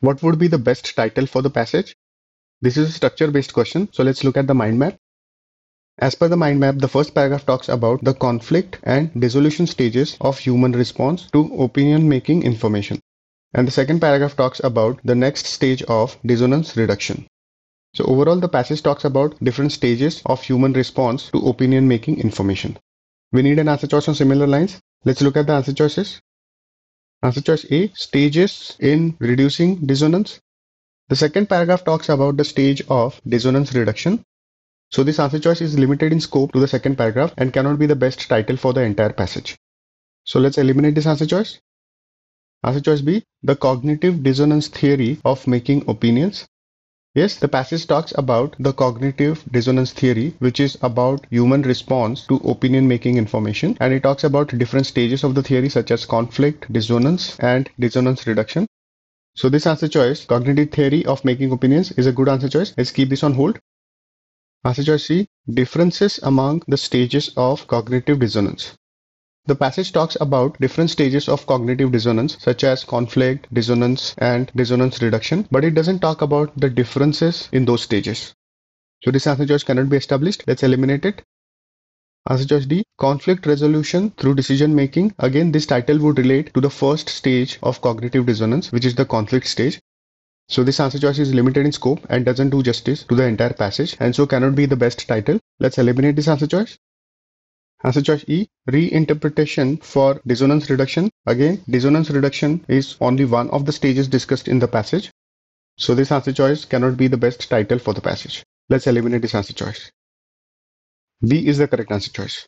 What would be the best title for the passage? This is a structure based question, so let's look at the mind map. As per the mind map, the first paragraph talks about the conflict and dissolution stages of human response to opinion making information. And the second paragraph talks about the next stage of dissonance reduction. So, overall, the passage talks about different stages of human response to opinion making information. We need an answer choice on similar lines. Let's look at the answer choices choice A stages in reducing dissonance. The second paragraph talks about the stage of dissonance reduction. So this answer choice is limited in scope to the second paragraph and cannot be the best title for the entire passage. So let's eliminate this answer choice. Answer choice B, the cognitive dissonance theory of making opinions. Yes, the passage talks about the cognitive dissonance theory, which is about human response to opinion making information. And it talks about different stages of the theory, such as conflict, dissonance, and dissonance reduction. So, this answer choice, cognitive theory of making opinions, is a good answer choice. Let's keep this on hold. Answer choice C, differences among the stages of cognitive dissonance. The passage talks about different stages of cognitive dissonance, such as conflict, dissonance, and dissonance reduction, but it doesn't talk about the differences in those stages. So this answer choice cannot be established. Let's eliminate it. Answer choice D, conflict resolution through decision making. Again, this title would relate to the first stage of cognitive dissonance, which is the conflict stage. So this answer choice is limited in scope and doesn't do justice to the entire passage and so cannot be the best title. Let's eliminate this answer choice. As such E reinterpretation for dissonance reduction. Again, dissonance reduction is only one of the stages discussed in the passage. So this answer choice cannot be the best title for the passage. Let's eliminate this answer choice. B is the correct answer choice.